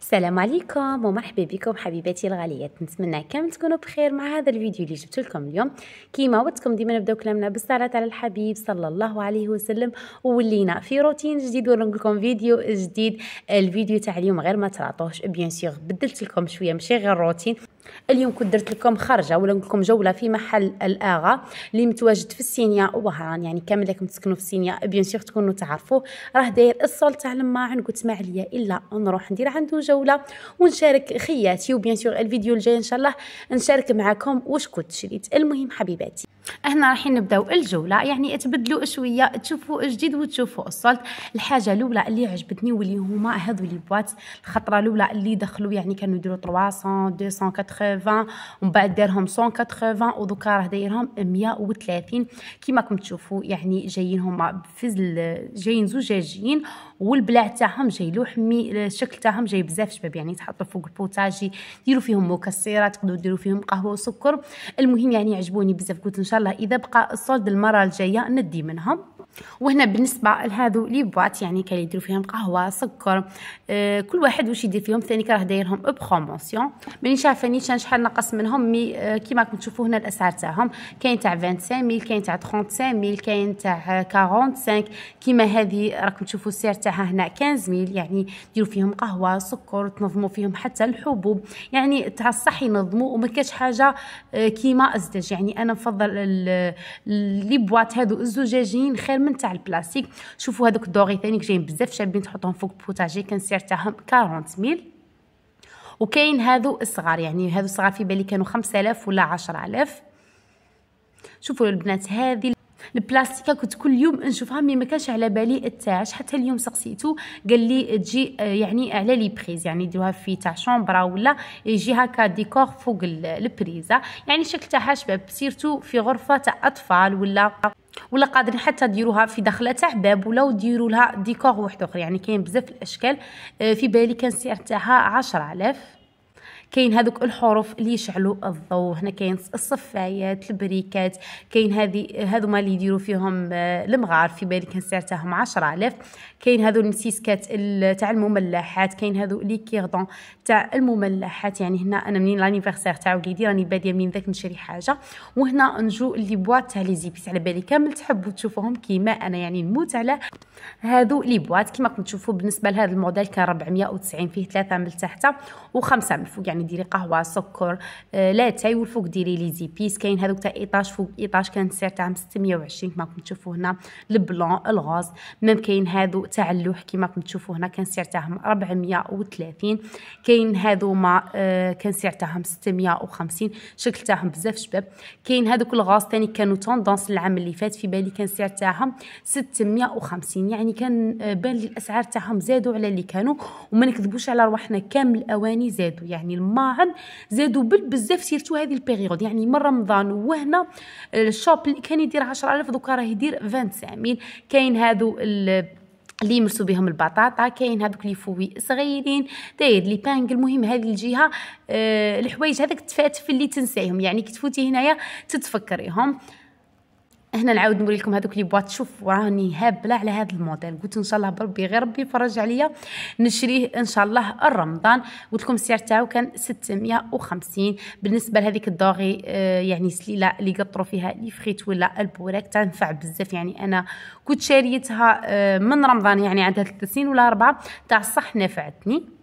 السلام عليكم ومرحبا بكم حبيباتي الغاليات نتمنى كامل تكونوا بخير مع هذا الفيديو اللي جبت لكم اليوم كيما عودتكم ديما نبداو كلامنا بالصلاه على الحبيب صلى الله عليه وسلم ولينا في روتين جديد ونقول لكم فيديو جديد الفيديو تاع اليوم غير ما تراطوش بيان سيغ بدلت لكم شويه ماشي غير روتين اليوم كنت درت لكم خرجه ولا نقول لكم جوله في محل الاغا اللي متواجد في السينيا وهران يعني كامل راكم تسكنوا في السينيا بيان سيغ تكونوا تعرفوه راه داير الصول تاع الماعن قلت ما عليا الا نروح ندير عنده جوله ونشارك خياتي وبيان سيغ الفيديو الجاي ان شاء الله نشارك معكم واش كنت شريت المهم حبيباتي هنا رايحين نبداو الجوله يعني تبدلوا شويه تشوفوا جديد وتشوفوا الصلت الحاجه الاولى اللي عجبتني واللي هما هذو لي بواط الخطره الاولى اللي دخلوا يعني كانوا يديروا 300 280 ومن بعد دارهم 180 ودوكا راه دايرهم 130 كيما راكم تشوفوا يعني جايين هما في جايين زجاجيين والبلاع تاعهم جاي لوح مي الشكل تاعهم جاي بزاف شباب يعني تحطوا فوق البوتاجي ديروا فيهم مكسرات تقدروا ديروا فيهم قهوه وسكر المهم يعني عجبوني بزاف قلت ان شاء الله اذا بقى الصولد المره الجايه ندي منهم وهنا بالنسبه لهذو لي بواط يعني كاين يديروا فيهم قهوه سكر آه كل واحد واش يدير فيهم ثاني راه دايرهم بروموسيون مانيش عارفه نيشان شحال نقص منهم مي آه كيما راكم تشوفوا هنا الاسعار تاعهم كاين تاع 25000 كاين تاع 35000 كاين تاع 45 كيما هذه راكم تشوفوا السعر تاعها هنا 15000 يعني ديروا فيهم قهوه سكر تنظموا فيهم حتى الحبوب يعني تاع الصح ينظموا وما كاش حاجه آه كيما ازدج يعني انا نفضل لي بواط هذو الزجاجين خير من تاع البلاستيك شوفوا هذوك الدوغي ثاني جايين بزاف شابين تحطهم فوق كان سعر تاعهم 40 ميل وكاين هذو الصغار يعني هذو الصغار في بالي كانوا 5000 ولا 10000 شوفوا البنات هذه البلاستيكه كنت كل يوم نشوفها مي ما كانش على بالي تاعش حتى اليوم سقسيتو قال لي تجي آه، يعني على لي بريز يعني يديروها في تاع شومبرا ولا يجي هكا ديكور فوق البريزه يعني شكل تاعها شباب سيرتو في غرفه تاع اطفال ولا ولا قادرين حتى ديروها في داخله تاع باب ولا وديروا لها ديكور واحد اخر يعني كاين بزاف الاشكال آه، في بالي كان السعر تاعها 10000 كاين هذوك الحروف اللي يشعلوا الضوء هنا كاين الصفايات البريكات كاين هذه هذوما اللي يديروا فيهم آه، المغار في بالي كان سعرتهم 10000 كاين هذو المسيسكات تاع المملحات كاين هذو لي كيردون تاع المملحات يعني هنا انا منين لانيفرسير تاع وليدي راني باديه منين ذاك نشري حاجه وهنا نجو لي بواط تاع لي زيبيس على بالي كامل تحبوا تشوفوهم كيما انا يعني نموت على هذو لي بواط كيما كنتشوفوا بالنسبه لهذا الموديل كان 490 فيه ثلاثه من تحت وخمسه من فوق يعني يعني ديري قهوه سكر آه لاتاي والفوق ديري لي زيبيس كاين هذوك تاع ايطاج فوق ايطاج كان سعر تاع 620 كما راكم تشوفوا هنا البلون الغاز ميم كاين هذو تاع اللوح كما راكم تشوفوا هنا كان سعر تاعهم 430 كاين هذو ما آه، كان سعر تاعهم 650 شكل تاعهم بزاف شباب كاين هذوك الغاز ثاني كانوا توندونس العام اللي فات في بالي كان السعر تاعهم 650 يعني كان آه، بان لي الاسعار تاعهم زادوا على اللي كانوا وما نكذبوش على روحنا كامل الاواني زادوا يعني معا زادوا بالبزاف سيرتو هذه البيريود يعني من رمضان وهنا الشوب اللي كان يدير 10000 دوكا راه يدير 25000 كاين هادو اللي يمرسوا بهم البطاطا كاين هذوك لي فوي صغيرين داير لي بانك المهم هذه الجهه أه الحوايج هذاك تفات في اللي تنسيهم يعني كي تفوتي هنايا تتفكريهم هنا نعاود نوري لكم هذوك بواط شوف راني هابله على هذا الموديل قلت ان شاء الله بربي غير ربي يفرج عليا نشريه ان شاء الله رمضان قلت لكم السعر تاعو كان 650 بالنسبه لهذيك الدوغي آه، يعني سليله اللي قطروا فيها لي فريت ولا البوراك تنفع بزاف يعني انا كنت شاريتها آه، من رمضان يعني عندها 3 سنين ولا 4 تاع صح نفعتني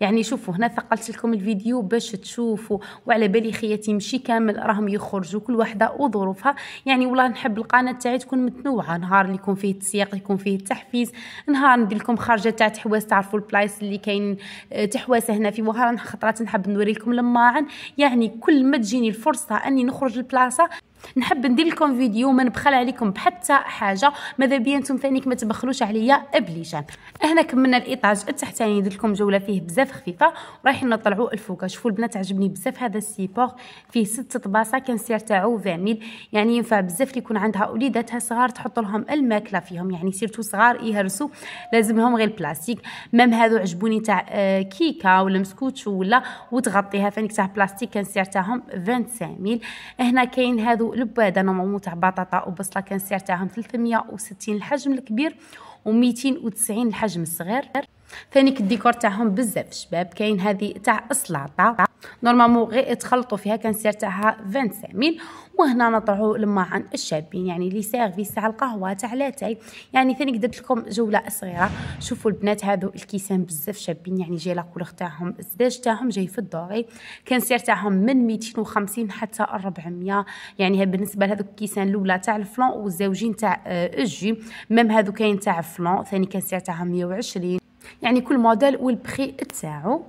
يعني شوفوا هنا ثقلت لكم الفيديو باش تشوفوا وعلى بالي خياتي ماشي كامل راهم يخرجوا كل وحده وظروفها يعني والله نحب القناه تاعي تكون متنوعه نهار اللي يكون فيه التسياق يكون فيه التحفيز نهار ندير لكم خرجه تاع تحواس تعرفوا البلايص اللي كاين آه، تحواسه هنا في وهران خطرات نحب نوري لكم لماعن يعني كل ما تجيني الفرصه اني نخرج البلاصه نحب ندير لكم فيديو ما نبخل عليكم بحتى حاجه ماذا بيا نتوما ثاني ما تبخلوش عليا ابليشان هنا كملنا الايطاج التحتاني درت لكم جوله فيه بزاف خفيفه ورايحين نطلعوا الفوق شوفوا البنات عجبني بزاف هذا السيبور فيه ست طباسه سير تاعو فاميل يعني ينفع بزاف اللي يكون عندها وليداتها صغار تحط لهم الماكله فيهم يعني سيرتو صغار يهرسوا لازم لهم غير بلاستيك مام هذو عجبوني تاع آه، كيكا ولا مسكوتش ولا وتغطيها فانيك تاع بلاستيك كان سير تاعهم 25 هنا كاين هذو البواد انا نورمالمون تاع بطاطا وبصله كان سعر تاعهم 360 الحجم الكبير و 290 الحجم الصغير ثاني الديكور تاعهم بزاف شباب كاين هذه تاع السلاطه نورمالمون غير تخلطوا فيها كان سعر تاعها 25000 وهنا نطلعوا لما عن الشابين يعني لي سيرفيس تاع القهوه تاع لاتاي يعني ثاني درت لكم جوله صغيره شوفوا البنات هذو الكيسان بزاف شابين يعني جاي لاكولور تاعهم الزجاج تاعهم جاي في الدوري كان سعر تاعهم من 250 حتى 400 يعني بالنسبه لهذوك الكيسان الاولى تاع الفلون والزوجين تاع آه، الجي ميم هذو كاين تاع فلون ثاني كان سعر تاعهم 120 يعني كل موديل والبخي تاعو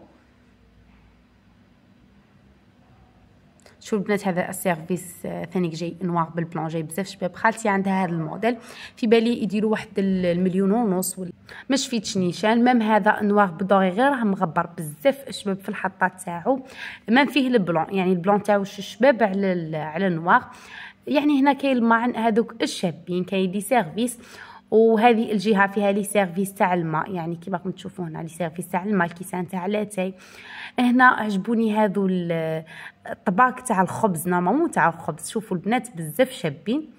شوف البنات هذا السيرفيس آه، ثانيك جاي نوار بالبلون جاي بزاف شباب خالتي عندها هذا الموديل في بالي يديروا واحد المليون ونص مش ما نيشان مام هذا نوار بدوري غير راه مغبر بزاف شباب في الحطه تاعو مام فيه البلون يعني البلون تاعو شباب على على نوار يعني هنا كاين المعن هذوك الشابين كاين دي سيرفيس وهذه الجهه فيها لي سيرفيس تاع الماء يعني كيما راكم تشوفوا هنا لي سيرفيس تاع الماء الكيسان تاع لاتاي هنا عجبوني هذو الطباق تاع الخبز نورمالمون تاع الخبز شوفوا البنات بزاف شابين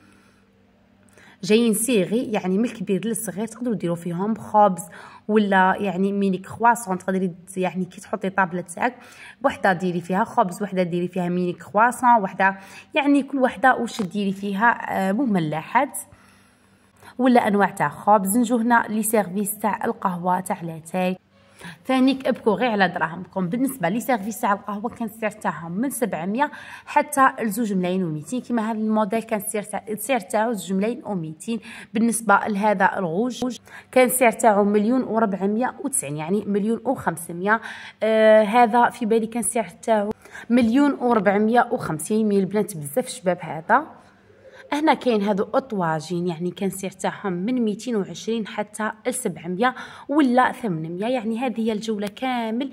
جايين سيغي يعني من الكبير للصغير تقدروا ديروا فيهم خبز ولا يعني ميني كرواسون تقدري يعني كي تحطي طابله تاعك وحده ديري فيها خبز وحده ديري فيها ميني كرواسون وحده يعني كل وحده واش ديري فيها آه، مملحات ولا انواع تاع خبز نجو هنا لي سيرفيس تاع القهوه تاع لاتاي ثانيك ابكو غير على دراهمكم بالنسبه لي سيرفيس تاع القهوه كان السعر تاعهم من 700 حتى ل 2 ملايين و200 كيما هذا الموديل كان السعر تاع السعر تاعو 2 ملايين و200 بالنسبه لهذا الغوج كان السعر تاعو مليون و490 يعني مليون و500 آه هذا في بالي كان السعر تاعو مليون و450 من البنات بزاف شباب هذا هنا كاين هادو اطواجين يعني كنسير تاعهم من 220 حتى ل 700 ولا 800 يعني هذه هي الجوله كامل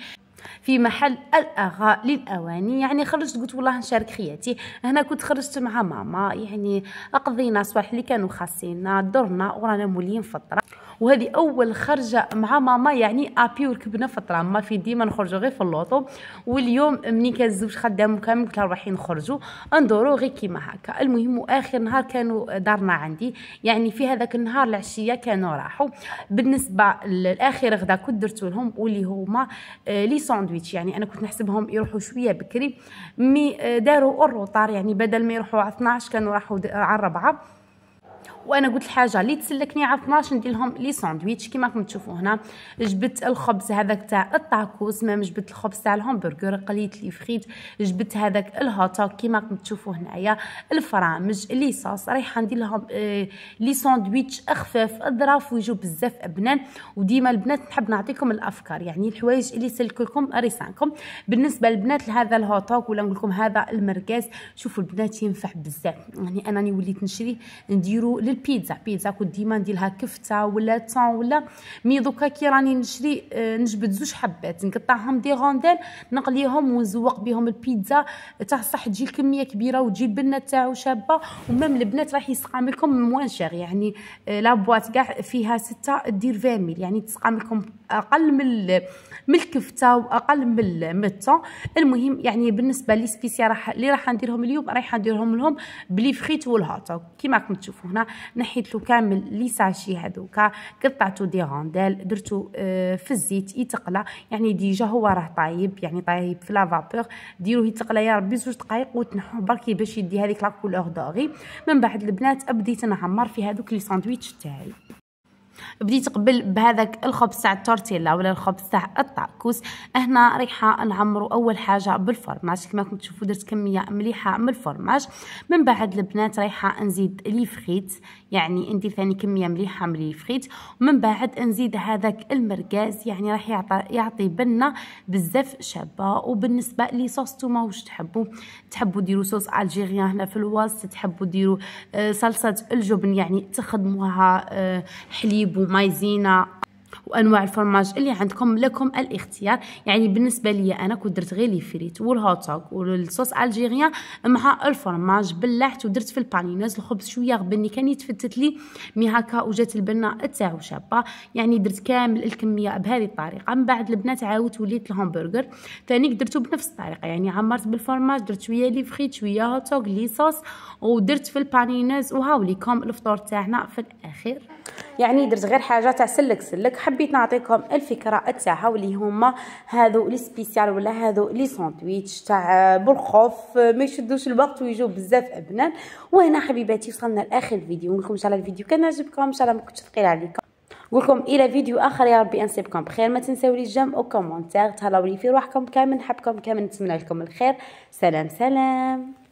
في محل الاغاء للاواني يعني خرجت قلت والله نشارك خياتي هنا كنت خرجت مع ماما يعني قضينا صباح اللي كانوا خاصينا درنا ورانا مولين فتره وهذه اول خرجه مع ماما يعني ابي وركبنا في الترام ما في ديما نخرجوا غير في اللوطو واليوم مني كان الزوج خدام كامل قلت رايحين نخرجوا ندورو غير كيما هكا المهم واخر نهار كانوا دارنا عندي يعني في هذاك النهار العشيه كانوا راحوا بالنسبه لاخر غدا كنت درت لهم واللي هما آه، لي ساندويتش يعني انا كنت نحسبهم يروحوا شويه بكري مي آه، داروا الروطار يعني بدل ما يروحوا على 12 كانوا راحوا على 4 وانا قلت الحاجه اللي تسلكني على 12 ندير لهم لي ساندويتش كيما راكم تشوفوا هنا جبت الخبز هذاك تاع الطاكوس مام جبت الخبز تاع الهمبرغر قليت لي فريت جبت هذاك الهوتوك كيما راكم تشوفوا هنايا الفرامج لي صوص رايحه ندير لهم آه، لي ساندويتش اخفاف اضراف ويجوا بزاف ابنان وديما البنات نحب نعطيكم الافكار يعني الحوايج اللي لكم ريسانكم بالنسبه للبنات لهذا الهوتوك ولا نقول لكم هذا المركز شوفوا البنات ينفع بزاف يعني انا راني وليت نشريه نديرو البيتزا بيتزا كنت ديما نديرها كفته ولا طون ولا مي دوكا كي راني نشري آه، نجبد زوج حبات نقطعهم دي غوندال نقليهم ونزوق بهم البيتزا تاع صح تجي الكميه كبيره وتجي البنه تاعو شابه ومام البنات راح يسقام لكم موان شير يعني آه، لا بواط كاع فيها سته دير فاميل يعني تسقام لكم اقل من من الكفته واقل من التون المهم يعني بالنسبه لي سبيسيال راح اللي راح نديرهم اليوم رايحه نديرهم لهم بلي فريت والهاط كيما راكم تشوفوا هنا نحيتلو كامل لي ساشي هذوك قطعتو دي غونديل درتو آه، في الزيت يتقلى يعني ديجا هو راه طايب يعني طايب في لافابور ديروه يتقلى يا ربي زوج دقائق وتنحوه بركي باش يدي هذيك لا كولور دوغي من بعد البنات بديت نعمر في هذوك لي ساندويتش تاعي بديت قبل بهذاك الخبز تاع التورتيلا ولا الخبز تاع الطاكوس هنا ريحه نعمرو اول حاجه بالفرماج كما راكم تشوفوا درت كميه مليحه من الفرماج من بعد البنات رايحه نزيد لي فريت يعني ندير ثاني كميه مليحه من لي فريت ومن بعد نزيد هذاك المرقاز يعني راح يعطي يعطي بنه بزاف شابه وبالنسبه لي صوص توما واش تحبوا تحبوا ديروا صوص الجيريان هنا في الوسط تحبوا ديروا آه، صلصه الجبن يعني تخدموها آه، حليب tribo, maisina, وانواع الفرماج اللي عندكم لكم الاختيار يعني بالنسبه لي انا كنت درت غير لي فريت والهوت دوغ والصوص الجيريان مع الفرماج بلعت ودرت في البانيناز الخبز شويه غبني كان يتفتت لي مي هكا وجات البنه تاعو شابه يعني درت كامل الكميه بهذه الطريقه من بعد البنات عاودت وليت الهامبرغر ثاني درته بنفس الطريقه يعني عمرت بالفرماج درت شويه لي فريت شويه هوت دوغ لي صوص ودرت في البانيناز وهاوليكم الفطور تاعنا في الاخير يعني درت غير حاجه تاع سلك سلك حب حبيت نعطيكم الفكره تاعها واللي هما هذو لي سبيسيال ولا هذو لي ساندويتش تاع بالخوف ما يشدوش الوقت ويجوا بزاف ابنان وهنا حبيباتي وصلنا لاخر الفيديو نقول لكم ان شاء الله الفيديو كان عجبكم ان شاء الله ما كنتش ثقيل عليكم نقول لكم الى فيديو اخر يا ربي نسيبكم بخير ما تنساو لي جيم او كومونتير تهلاو لي في روحكم كامل نحبكم كامل نتمنى لكم الخير سلام سلام